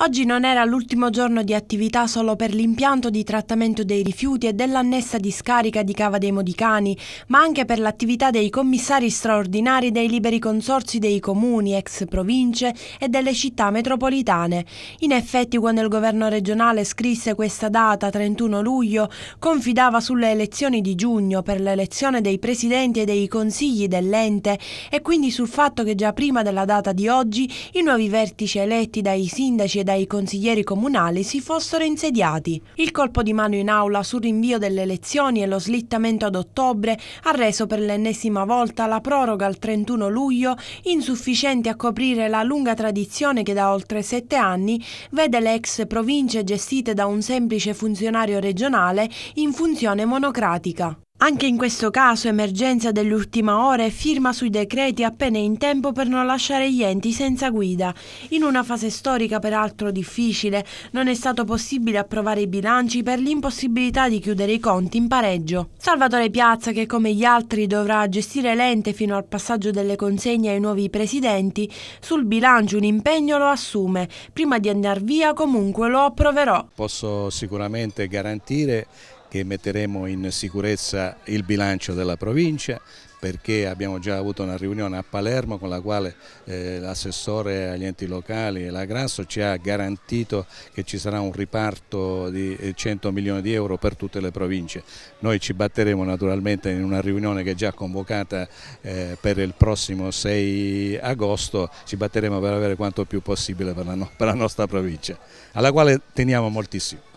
Oggi non era l'ultimo giorno di attività solo per l'impianto di trattamento dei rifiuti e dell'annessa discarica di Cava dei Modicani, ma anche per l'attività dei commissari straordinari dei liberi consorsi dei comuni, ex province e delle città metropolitane. In effetti, quando il governo regionale scrisse questa data, 31 luglio, confidava sulle elezioni di giugno per l'elezione dei presidenti e dei consigli dell'ente e quindi sul fatto che già prima della data di oggi i nuovi vertici eletti dai sindaci e dai consiglieri comunali si fossero insediati. Il colpo di mano in aula sul rinvio delle elezioni e lo slittamento ad ottobre ha reso per l'ennesima volta la proroga al 31 luglio insufficiente a coprire la lunga tradizione che da oltre sette anni vede le ex province gestite da un semplice funzionario regionale in funzione monocratica. Anche in questo caso emergenza dell'ultima ora e firma sui decreti appena in tempo per non lasciare gli enti senza guida. In una fase storica peraltro difficile non è stato possibile approvare i bilanci per l'impossibilità di chiudere i conti in pareggio. Salvatore Piazza che come gli altri dovrà gestire l'ente fino al passaggio delle consegne ai nuovi presidenti, sul bilancio un impegno lo assume. Prima di andar via comunque lo approverò. Posso sicuramente garantire che metteremo in sicurezza il bilancio della provincia perché abbiamo già avuto una riunione a Palermo con la quale eh, l'assessore agli enti locali e la Grasso ci ha garantito che ci sarà un riparto di 100 eh, milioni di euro per tutte le province. Noi ci batteremo naturalmente in una riunione che è già convocata eh, per il prossimo 6 agosto, ci batteremo per avere quanto più possibile per la, no per la nostra provincia, alla quale teniamo moltissimo.